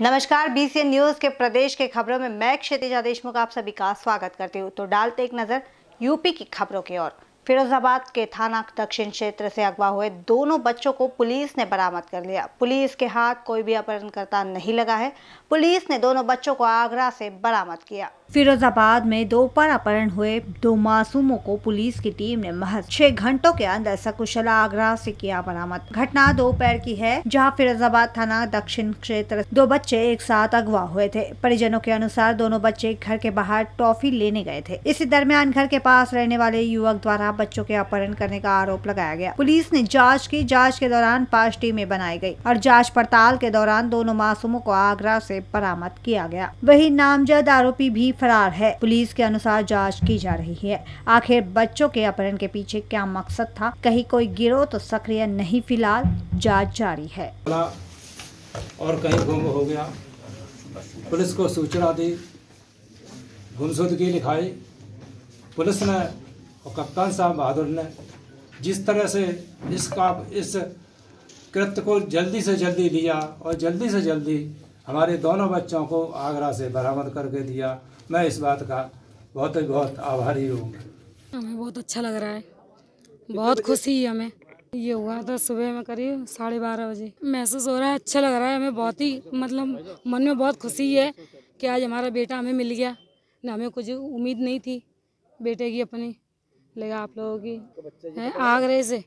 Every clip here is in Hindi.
नमस्कार बीसीएन न्यूज के प्रदेश के खबरों में मैं क्षितिजा देशमुख आप सभी का स्वागत करती हूँ तो डालते एक नजर यूपी की खबरों की ओर फिरोजाबाद के थाना दक्षिण क्षेत्र से अगवा हुए दोनों बच्चों को पुलिस ने बरामद कर लिया पुलिस के हाथ कोई भी अपहरणकर्ता नहीं लगा है पुलिस ने दोनों बच्चों को आगरा से बरामद किया फिरोजाबाद में दोपहर अपहरण हुए दो मासूमों को पुलिस की टीम ने महज छह घंटों के अंदर सकुशला आगरा से किया बरामद घटना दोपहर की है जहां फिरोजाबाद थाना दक्षिण क्षेत्र दो बच्चे एक साथ अगवा हुए थे परिजनों के अनुसार दोनों बच्चे घर के बाहर टॉफी लेने गए थे इसी दरमियान घर के पास रहने वाले युवक द्वारा बच्चों के अपहरण करने का आरोप लगाया गया पुलिस ने जाँच की जाँच के दौरान पांच टीमें बनाई गयी और जाँच पड़ताल के दौरान दोनों मासूमों को आगरा ऐसी बरामद किया गया वही नामजद आरोपी भी फरार है पुलिस के अनुसार जांच की जा रही है आखिर बच्चों के अपहरण के पीछे क्या मकसद था कहीं कोई गिरोह तो सक्रिय नहीं फिलहाल जांच जारी है और कहीं गुम हो गया पुलिस को सूचना दी गुमशुदगी लिखाई पुलिस ने और कप्तान साहब बहादुर ने जिस तरह से इसका इस कृत्य को जल्दी से जल्दी लिया और जल्दी से जल्दी हमारे दोनों बच्चों को आगरा से बरामद करके दिया मैं इस बात का बहुत ही बहुत आभारी हूँ हमें बहुत अच्छा लग रहा है बहुत खुशी है हमें ये हुआ था सुबह में करीब साढ़े बारह बजे महसूस हो रहा है अच्छा लग रहा है हमें बहुत ही मतलब मन में बहुत खुशी है कि आज हमारा बेटा हमें मिल गया ना हमें कुछ उम्मीद नहीं थी बेटे की अपनी लगा आप लोगों की है आगरे से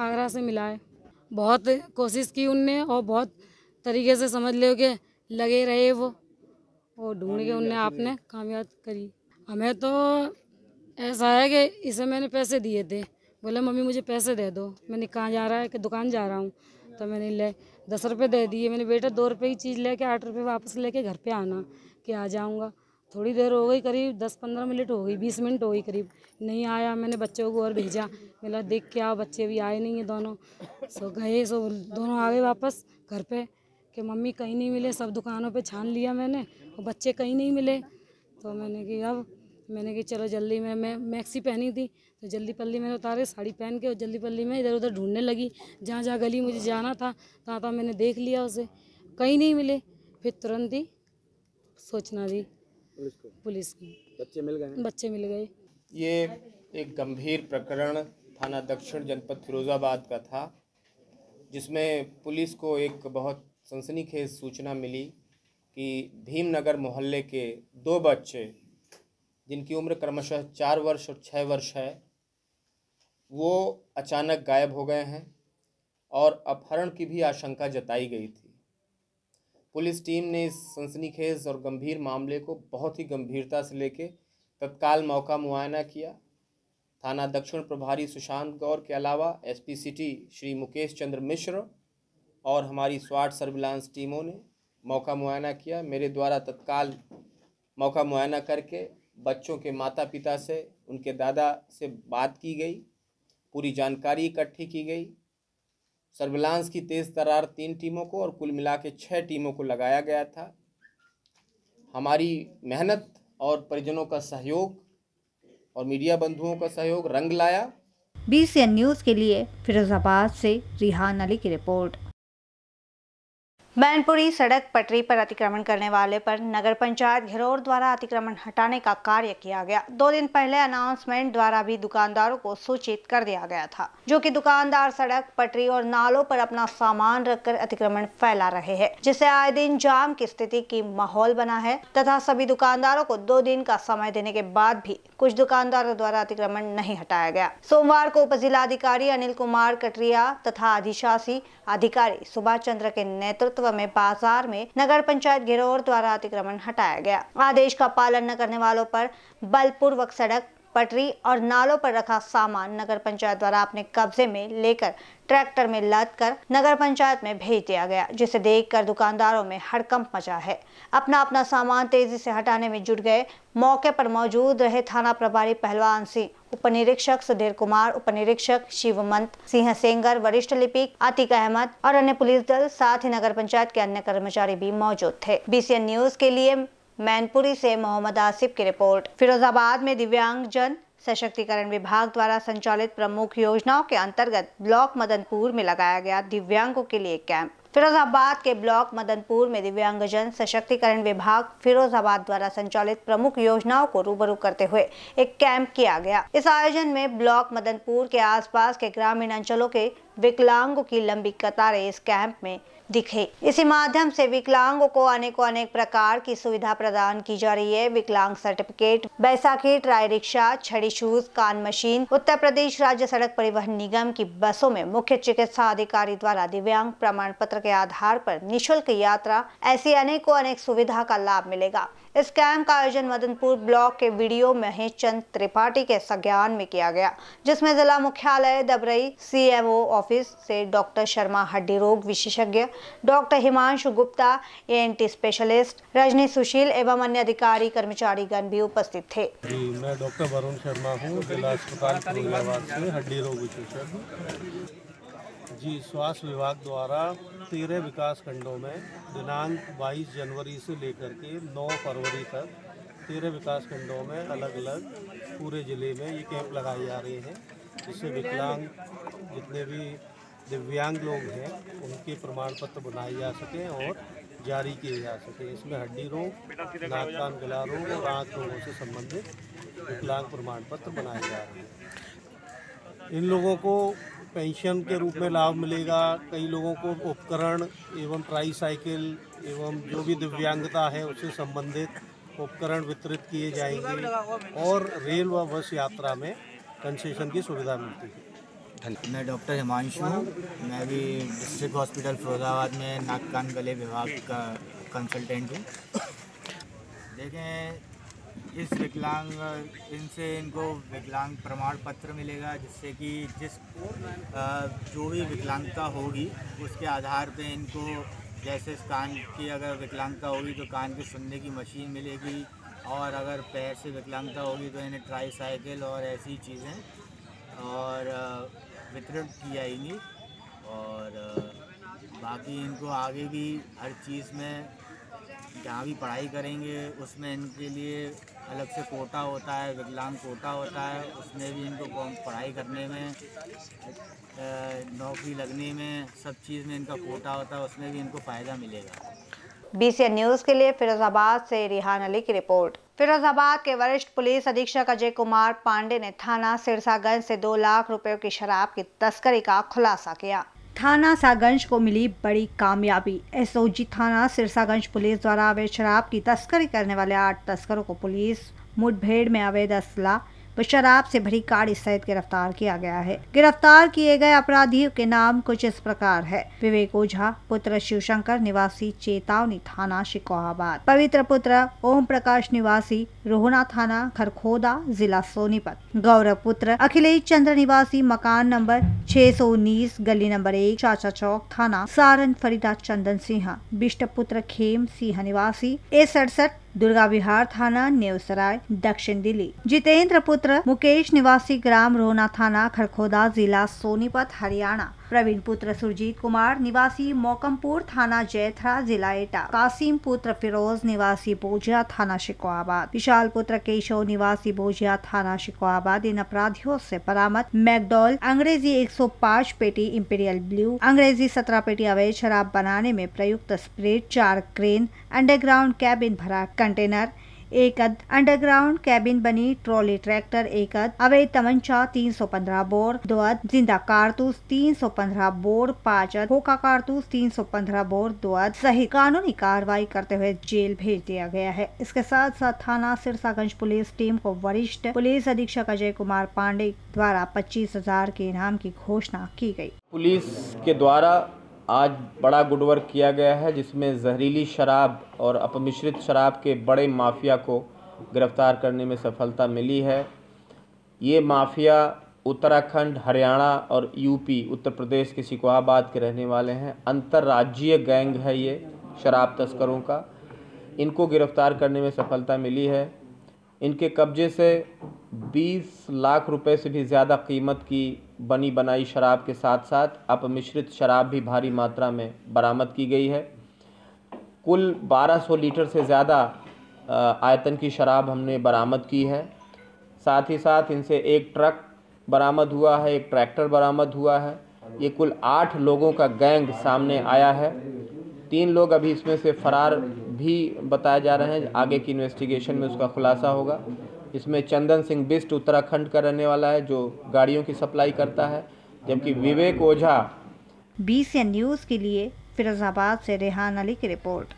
आगरा से मिला है बहुत कोशिश की उनने और बहुत तरीके से समझ लो कि लगे रहे वो वो ढूंढ के उनने आपने कामयाब करी हमें तो ऐसा है कि इसे मैंने पैसे दिए थे बोले मम्मी मुझे पैसे दे दो मैंने कहाँ जा रहा है कि दुकान जा रहा हूँ तो मैंने ले दस रुपये दे दिए मैंने बेटा दो रुपये की चीज़ लेके आठ रुपये वापस लेके घर पे आना कि आ जाऊँगा थोड़ी देर हो गई करीब दस पंद्रह मिनट हो गई बीस मिनट हो गई करीब नहीं आया मैंने बच्चों को और भेजा मेरा देख के आओ बच्चे भी आए नहीं हैं दोनों सो गए सो दोनों आ गए वापस घर पर कि मम्मी कहीं नहीं मिले सब दुकानों पर छान लिया मैंने और बच्चे कहीं नहीं मिले तो मैंने कि अब मैंने कि चलो जल्दी मैं मैं मैक्सी पहनी थी तो जल्दी पल्ली मैंने उतारे साड़ी पहन के और जल्दी पल्ली में इधर उधर ढूंढने लगी जहाँ जहाँ गली मुझे जाना था तहाँ तहाँ मैंने देख लिया उसे कहीं नहीं मिले फिर तुरंत ही सोचना दी पुलिस की बच्चे मिल गए बच्चे मिल गए ये एक गंभीर प्रकरण थाना दक्षिण जनपद फिरोज़ाबाद का था जिसमें पुलिस को एक बहुत सनसनीखेज सूचना मिली कि भीमनगर मोहल्ले के दो बच्चे जिनकी उम्र क्रमशः चार वर्ष और छः वर्ष है वो अचानक गायब हो गए हैं और अपहरण की भी आशंका जताई गई थी पुलिस टीम ने इस सनसनीखेज और गंभीर मामले को बहुत ही गंभीरता से लेके तत्काल मौका मुआयना किया थाना दक्षिण प्रभारी सुशांत गौर के अलावा एसपी सिटी श्री मुकेश चंद्र मिश्र और हमारी स्वाट सर्विलांस टीमों ने मौका मुआयना किया मेरे द्वारा तत्काल मौका मुआयना करके बच्चों के माता पिता से उनके दादा से बात की गई पूरी जानकारी इकट्ठी की गई सर्विलांस की तेज़ तरार तीन टीमों को और कुल मिला के छः टीमों को लगाया गया था हमारी मेहनत और परिजनों का सहयोग और मीडिया बंधुओं का सहयोग रंग लाया एन न्यूज़ के लिए फिरोजाबाद से रिहान अली की रिपोर्ट मैनपुरी सड़क पटरी पर अतिक्रमण करने वाले पर नगर पंचायत घिरौर द्वारा अतिक्रमण हटाने का कार्य किया गया दो दिन पहले अनाउंसमेंट द्वारा भी दुकानदारों को सूचित कर दिया गया था जो कि दुकानदार सड़क पटरी और नालों पर अपना सामान रखकर अतिक्रमण फैला रहे हैं जिससे आए दिन जाम की स्थिति की माहौल बना है तथा सभी दुकानदारों को दो दिन का समय देने के बाद भी कुछ दुकानदारों द्वारा अतिक्रमण नहीं हटाया गया सोमवार को उप अधिकारी अनिल कुमार कटरिया तथा अधिशासी अधिकारी सुभाष चंद्र के नेतृत्व में बाजार में नगर पंचायत गिरोह द्वारा अतिक्रमण हटाया गया आदेश का पालन न करने वालों पर बलपूर्वक सड़क पटरी और नालों पर रखा सामान नगर पंचायत द्वारा अपने कब्जे में लेकर ट्रैक्टर में लाद कर नगर पंचायत में भेज दिया गया जिसे देखकर दुकानदारों में हड़कंप मचा है अपना अपना सामान तेजी से हटाने में जुट गए मौके पर मौजूद रहे थाना प्रभारी पहलवान सिंह उप निरीक्षक सुधीर कुमार उप निरीक्षक शिवमंत सिंह सेंगर वरिष्ठ लिपिक आतिक अहमद और अन्य पुलिस दल साथ ही नगर पंचायत के अन्य कर्मचारी भी मौजूद थे बीसीएन न्यूज के लिए मैनपुरी से मोहम्मद आसिफ की रिपोर्ट फिरोजाबाद में दिव्यांग जन सशक्तिकरण विभाग द्वारा संचालित प्रमुख योजनाओं के अंतर्गत ब्लॉक मदनपुर में लगाया गया दिव्यांगों के लिए कैंप फिरोजाबाद के ब्लॉक मदनपुर में दिव्यांगजन सशक्तिकरण विभाग फिरोजाबाद द्वारा संचालित प्रमुख योजनाओं को रूबरू करते हुए एक कैंप किया गया इस आयोजन में ब्लॉक मदनपुर के आसपास के ग्रामीण अंचलों के विकलांगों की लंबी कतारें इस कैंप में दिखे इसी माध्यम से विकलांगों को अनेकों अनेक प्रकार की सुविधा प्रदान की जा रही है विकलांग सर्टिफिकेट बैसाखी ट्राई रिक्शा छड़ी शूज कान मशीन उत्तर प्रदेश राज्य सड़क परिवहन निगम की बसों में मुख्य चिकित्सा अधिकारी द्वारा दिव्यांग प्रमाण पत्र के आधार पर निशुल्क यात्रा ऐसी अनेकों अनेक सुविधा का लाभ मिलेगा इस कैंप का आयोजन मदनपुर ब्लॉक के वीडियो महेश चंद त्रिपाठी के संज्ञान में किया गया जिसमें जिला मुख्यालय दबरई सीएमओ ऑफिस से डॉक्टर शर्मा हड्डी रोग विशेषज्ञ doctor Himanshu Gupta ENT specialist Rajni Sushil एवं अन्य अधिकारी कर्मचारी गण भी उपस्थित थे मैं डॉक्टर वरुण शर्मा हूँ जिला अस्पताल हड्डी रोग विशेषज्ञ जी स्वास्थ्य विभाग द्वारा तेरह विकास खंडों में दिनांक 22 जनवरी से लेकर के 9 फरवरी तक तेरह विकास खंडों में अलग अलग पूरे ज़िले में ये कैंप लगाए जा रहे हैं जिससे विकलांग जितने भी दिव्यांग लोग हैं उनके प्रमाण पत्र बनाए जा सकें और जारी किए जा सकें इसमें हड्डी रोग नाक कान गला रोग और आँख रोगों से संबंधित विकलांग प्रमाण पत्र बनाए जा रहे हैं इन लोगों को पेंशन के रूप में लाभ मिलेगा कई लोगों को उपकरण एवं ट्राई साइकिल एवं जो भी दिव्यांगता है उससे संबंधित उपकरण वितरित किए जाएंगे और रेल व बस यात्रा में कंसेशन की सुविधा मिलती है मैं डॉक्टर हिमांशु हूँ मैं भी डिस्ट्रिक्ट हॉस्पिटल फिरोजाबाद में नाक कान गले विभाग का कंसल्टेंट हूँ देखें इस विकलांग इनसे इनको विकलांग प्रमाण पत्र मिलेगा जिससे कि जिस जो भी विकलांगता होगी उसके आधार पे इनको जैसे कान की अगर विकलांगता होगी तो कान की सुनने की मशीन मिलेगी और अगर पैर से विकलांगता होगी तो इन्हें ट्राई साइकिल और ऐसी चीज़ें और वितरण की जाएंगी और बाकी इनको आगे भी हर चीज़ में जहाँ भी पढ़ाई करेंगे उसमें इनके लिए अलग से कोटा होता है विकलांग कोटा होता है उसमें भी इनको पढ़ाई करने में नौकरी लगने में सब चीज़ में इनका कोटा होता है उसमें भी इनको फ़ायदा मिलेगा बी न्यूज़ के लिए फिरोजाबाद से रिहान अली की रिपोर्ट फिरोजाबाद के वरिष्ठ पुलिस अधीक्षक अजय कुमार पांडे ने थाना सिरसागंज से दो लाख रुपये की शराब की तस्करी का खुलासा किया थाना सागंज को मिली बड़ी कामयाबी एसओजी थाना सिरसागंज पुलिस द्वारा अवैध शराब की तस्करी करने वाले आठ तस्करों को पुलिस मुठभेड़ में अवैध असला व शराब से भरी गाड़ी सहित गिरफ्तार किया गया है गिरफ्तार किए गए अपराधियों के नाम कुछ इस प्रकार है विवेक ओझा पुत्र शिवशंकर निवासी चेतावनी थाना शिकोहाबाद पवित्र पुत्र ओम प्रकाश निवासी रोहना थाना खरखोदा जिला सोनीपत गौरव पुत्र अखिलेश चंद्र निवासी मकान नंबर छह सौ उन्नीस गली नंबर एक चाचा चौक थाना सारण फरीदा चंदन सिंह बिष्ट पुत्र खेम सिंह निवासी ए सड़सठ दुर्गा विहार थाना नेवसराय दक्षिण दिल्ली जितेंद्र पुत्र मुकेश निवासी ग्राम रोहना थाना खरखोदा जिला सोनीपत हरियाणा प्रवीण पुत्र सुरजीत कुमार निवासी मोकमपुर थाना जैथरा जिला एटा कासिम पुत्र फिरोज निवासी बोझिया थाना शिकोहाबाद विशाल पुत्र केशव निवासी बोझिया थाना शिकोआबाद इन अपराधियों से बरामद मैकडॉल अंग्रेजी 105 पेटी इंपीरियल ब्लू अंग्रेजी 17 पेटी अवैध शराब बनाने में प्रयुक्त स्प्रेड चार क्रेन अंडरग्राउंड कैबिन भरा कंटेनर एक अद अंडरग्राउंड कैबिन बनी ट्रॉली ट्रैक्टर एक अद अवैध तमंचा 315 बोर दो अद जिंदा कारतूस 315 बोर पाँच अद होका कारतूस 315 बोर दो अद सहित कानूनी कार्रवाई करते हुए जेल भेज दिया गया है इसके साथ साथ थाना सिरसागंज पुलिस टीम को वरिष्ठ पुलिस अधीक्षक अजय कुमार पांडे द्वारा पच्चीस हजार के इनाम की घोषणा की गयी पुलिस के द्वारा आज बड़ा गुडवर्क किया गया है जिसमें जहरीली शराब और अपमिश्रित शराब के बड़े माफिया को गिरफ्तार करने में सफलता मिली है ये माफिया उत्तराखंड हरियाणा और यूपी उत्तर प्रदेश के शिकोहाबाद के रहने वाले हैं अंतर्राज्यीय गैंग है ये शराब तस्करों का इनको गिरफ्तार करने में सफलता मिली है इनके कब्जे से 20 लाख रुपए से भी ज़्यादा कीमत की बनी बनाई शराब के साथ साथ अपमिश्रित शराब भी भारी मात्रा में बरामद की गई है कुल 1200 लीटर से ज़्यादा आयतन की शराब हमने बरामद की है साथ ही साथ इनसे एक ट्रक बरामद हुआ है एक ट्रैक्टर बरामद हुआ है ये कुल आठ लोगों का गैंग सामने आया है तीन लोग अभी इसमें से फरार भी बताए जा रहे हैं आगे की इन्वेस्टिगेशन में उसका खुलासा होगा इसमें चंदन सिंह बिस्ट उत्तराखंड का रहने वाला है जो गाड़ियों की सप्लाई करता है जबकि विवेक ओझा बी न्यूज़ के लिए फिरोजाबाद से रेहान अली की रिपोर्ट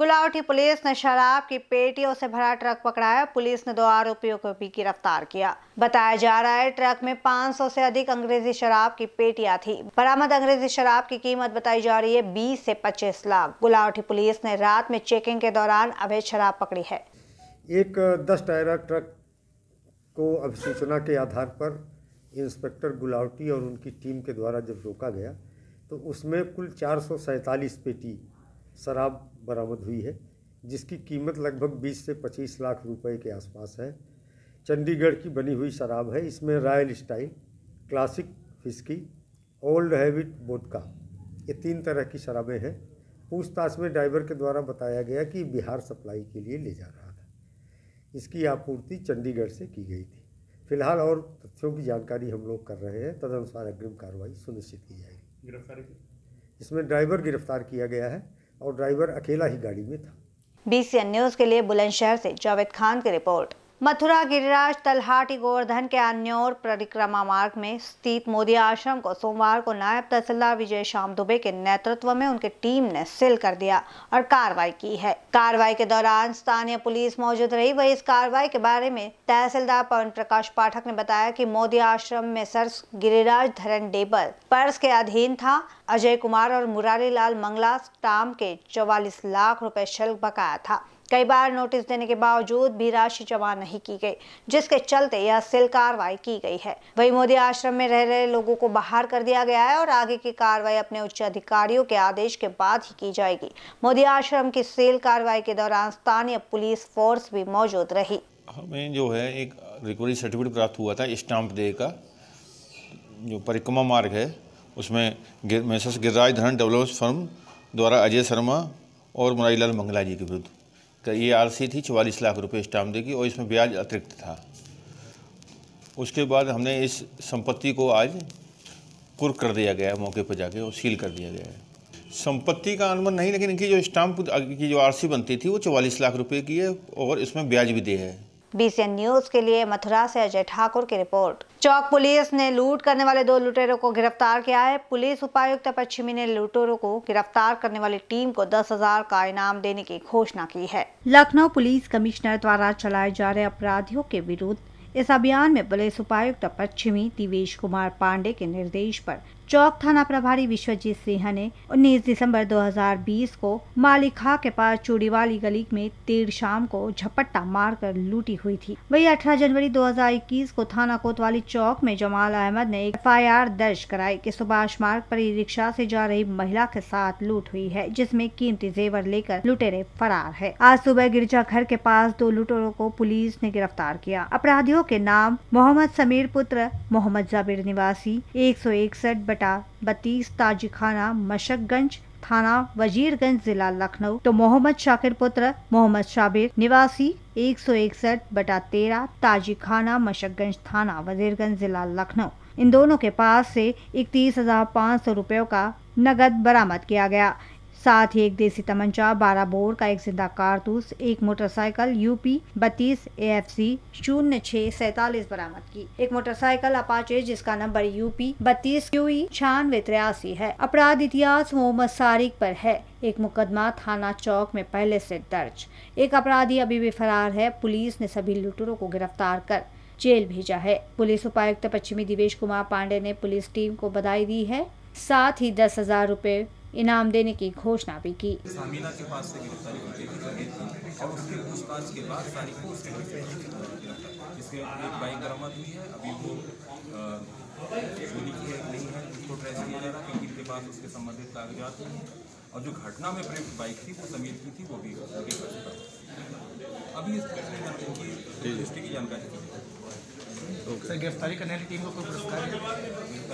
गुलावटी पुलिस ने शराब की पेटियों से भरा ट्रक पकड़ाया पुलिस ने दो आरोपियों को भी गिरफ्तार किया बताया जा रहा है ट्रक में 500 से अधिक अंग्रेजी शराब की पेटियां थी बरामद अंग्रेजी शराब की कीमत बताई जा रही है 20 से 25 लाख गुलावटी पुलिस ने रात में चेकिंग के दौरान अवैध शराब पकड़ी है एक दस टायरा ट्रक को अभिसूचना के आधार पर इंस्पेक्टर गुलावटी और उनकी टीम के द्वारा जब रोका गया तो उसमें कुल चार पेटी शराब बरामद हुई है जिसकी कीमत लगभग 20 से 25 लाख रुपए के आसपास है चंडीगढ़ की बनी हुई शराब है इसमें royal style classic whisky old habit vodka ये तीन तरह की शराबें हैं पूछताछ में ड्राइवर के द्वारा बताया गया कि बिहार सप्लाई के लिए ले जा रहा है इसकी आपूर्ति चंडीगढ़ से की गई थी फिलहाल और तथ्यों की जानकारी हम लोग कर रहे हैं तदनुसार अग्रिम कार्रवाई सुनिश्चित की जाएगी गिरफ्तारी इसमें ड्राइवर गिरफ्तार किया गया है और ड्राइवर अकेला ही गाड़ी में था बी न्यूज़ के लिए बुलंदशहर से जावेद खान की रिपोर्ट मथुरा गिरिराज तलहाटी गोवर्धन के अन्योर परिक्रमा मार्ग में स्थित मोदी आश्रम को सोमवार को नायब तहसीलदार विजय श्याम दुबे के नेतृत्व में उनके टीम ने सील कर दिया और कार्रवाई की है कार्रवाई के दौरान स्थानीय पुलिस मौजूद रही वही इस कार्रवाई के बारे में तहसीलदार पवन प्रकाश पाठक ने बताया कि मोदी आश्रम में सर गिरिराज धरन डेबल पर्स के अधीन था अजय कुमार और मुरारी लाल मंगला स्टाम के चौवालीस लाख रूपए शुल्क बकाया था कई बार नोटिस देने के बावजूद भी राशि जमा नहीं की गई जिसके चलते यह सिल कार्रवाई की गई है वही मोदी आश्रम में रह रहे लोगों को बाहर कर दिया गया है और आगे की कार्रवाई अपने उच्च अधिकारियों के आदेश के बाद ही की जाएगी मोदी आश्रम की सेल कार्रवाई के दौरान स्थानीय पुलिस फोर्स भी मौजूद रही हमें जो है एक रिकवरी सर्टिफिकेट प्राप्त हुआ था स्टाम्प डे का जो परिक्रमा मार्ग है उसमें गिर गिरिराज धरन डेवलपमेंट फर्म द्वारा अजय शर्मा और मुरारीलाल मंगला जी के विरुद्ध का ये सी थी चवालीस लाख रुपए स्टाम्प देगी और इसमें ब्याज अतिरिक्त था उसके बाद हमने इस संपत्ति को आज कुर्क कर दिया गया है मौके पर जाके और सील कर दिया गया है संपत्ति का अनुमान नहीं लेकिन इनकी जो स्टाम्प की जो आरसी बनती थी वो चवालीस लाख रुपए की है और इसमें ब्याज भी दे है बीसीएन न्यूज के लिए मथुरा से अजय ठाकुर की रिपोर्ट चौक पुलिस ने लूट करने वाले दो लुटेरों को गिरफ्तार किया है पुलिस उपायुक्त पश्चिमी ने लुटेरों को गिरफ्तार करने वाली टीम को दस हजार का इनाम देने की घोषणा की है लखनऊ पुलिस कमिश्नर द्वारा चलाए जा रहे अपराधियों के विरुद्ध इस अभियान में पुलिस उपायुक्त पश्चिमी दिवेश कुमार पांडे के निर्देश पर चौक थाना प्रभारी विश्वजीत सिंह ने 19 दिसंबर 2020 को मालिखा के पास चूड़ीवाली गली में देर शाम को झपट्टा मारकर लूटी हुई थी वही 18 जनवरी 2021 को थाना कोतवाली चौक में जमाल अहमद ने एफ दर्ज कराई कि सुभाष मार्ग पर ई रिक्शा से जा रही महिला के साथ लूट हुई है जिसमे कीमती जेवर लेकर लुटेरे फरार है आज सुबह गिरजा घर के पास दो लुटेरों को पुलिस ने गिरफ्तार किया अपराधियों के नाम मोहम्मद समीर पुत्र मोहम्मद जाबिर निवासी एक सौ इकसठ बटा बतीस ताजिखाना मशकगंज थाना वजीरगंज जिला लखनऊ तो मोहम्मद शाकिर पुत्र मोहम्मद शाबिर निवासी एक सौ इकसठ बटा तेरह खाना मशकगंज थाना वजीरगंज जिला लखनऊ इन दोनों के पास से इकतीस हजार पाँच सौ रुपयों का नगद बरामद किया गया साथ ही एक देसी तमंचा बारह बोर का एक जिंदा कारतूस एक मोटरसाइकिल यूपी बत्तीस ए एफ सी शून्य छह सैतालीस बरामद की एक मोटरसाइकिल अपाचे जिसका नंबर यूपी बत्तीस क्यू e छियानवे तिरासी है अपराध इतिहास मोहम्मद सारिक पर है एक मुकदमा थाना चौक में पहले से दर्ज एक अपराधी अभी भी फरार है पुलिस ने सभी लुटेरों को गिरफ्तार कर जेल भेजा है पुलिस उपायुक्त पश्चिमी दिवेश कुमार पांडे ने पुलिस टीम को बधाई दी है साथ ही दस हजार रूपए इनाम देने की घोषणा भी की और जो घटना में प्रयुक्त बाइक थी वो समीर की थी वो भी आगे अभी इस घटना की जानकारी सर गिरफ्तारी करने वाली टीम को कोई पुरस्कार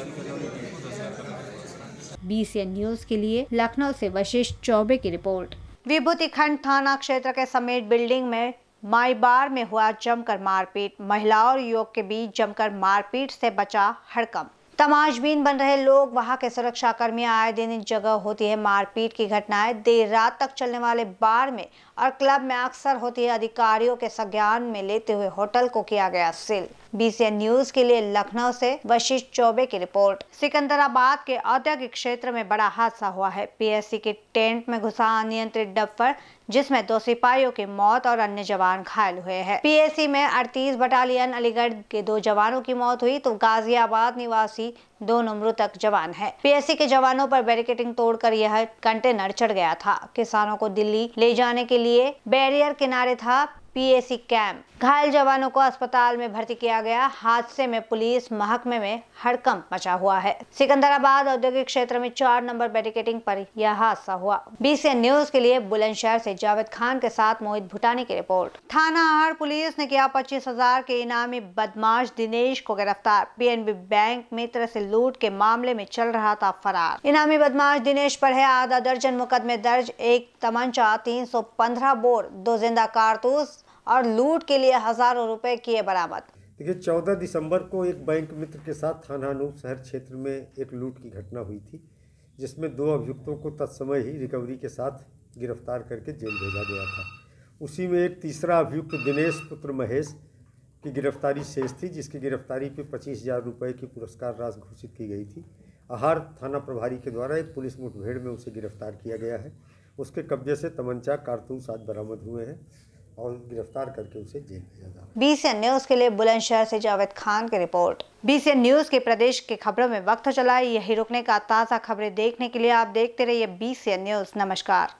बीसीएन न्यूज के लिए लखनऊ से वशिष्ठ चौबे की रिपोर्ट विभूति खंड थाना क्षेत्र के समेत बिल्डिंग में माई बार में हुआ जमकर मारपीट महिला और युवक के बीच जमकर मारपीट से बचा हड़कम तमाशबीन बन रहे लोग वहां के सुरक्षा कर्मी आए दिन जगह होती है मारपीट की घटनाएं देर रात तक चलने वाले बार में और क्लब में अक्सर होती है अधिकारियों के संज्ञान में लेते हुए होटल को किया गया सील बीसीएन न्यूज के लिए लखनऊ से वशिष्ठ चौबे की रिपोर्ट सिकंदराबाद के औद्योगिक क्षेत्र में बड़ा हादसा हुआ है पीएससी के टेंट में घुसा अनियंत्रित डब्बर जिसमें दो सिपाहियों की मौत और अन्य जवान घायल हुए हैं पीएससी में 38 बटालियन अलीगढ़ के दो जवानों की मौत हुई तो गाजियाबाद निवासी दो नंबरों तक जवान है पीएससी के जवानों पर बैरिकेटिंग तोड़कर यह कंटेनर चढ़ गया था किसानों को दिल्ली ले जाने के लिए बैरियर किनारे था पीएसी कैंप घायल जवानों को अस्पताल में भर्ती किया गया हादसे में पुलिस महकमे में हड़कंप मचा हुआ है सिकंदराबाद औद्योगिक क्षेत्र में चार नंबर बैरिकेटिंग पर यह हादसा हुआ बीसी न्यूज के लिए बुलंदशहर से जावेद खान के साथ मोहित भूटानी की रिपोर्ट थाना आर पुलिस ने किया पच्चीस हजार के इनामी बदमाश दिनेश को गिरफ्तार बी बैंक मित्र ऐसी लूट के मामले में चल रहा था फरार इनामी बदमाश दिनेश आरोप है आधा दर्जन मुकदमे दर्ज एक तमंचा तीन सौ पंद्रह बोर दो जिंदा कारतूस और लूट के लिए हजारों रुपए किए बरामद देखिए चौदह दिसंबर को एक बैंक मित्र के साथ थाना अनूप शहर क्षेत्र में एक लूट की घटना हुई थी जिसमें दो अभियुक्तों को तत्समय ही रिकवरी के साथ गिरफ्तार करके जेल भेजा गया था उसी में एक तीसरा अभियुक्त दिनेश पुत्र महेश की गिरफ्तारी शेष थी जिसकी गिरफ्तारी पे पच्चीस हज़ार रुपये की पुरस्कार राशि घोषित की गई थी आहार थाना प्रभारी के द्वारा एक पुलिस मुठभेड़ में उसे गिरफ्तार किया गया है उसके कब्जे से तमंचा कारतूस आज बरामद हुए हैं और गिरफ्तार करके उसे जेल भेजा था बीसीएन न्यूज के लिए बुलंदशहर से जावेद खान की रिपोर्ट बीसीएन न्यूज के प्रदेश के खबरों में वक्त चला यही रुकने का ताज़ा खबरें देखने के लिए आप देखते रहिए बीसीएन न्यूज नमस्कार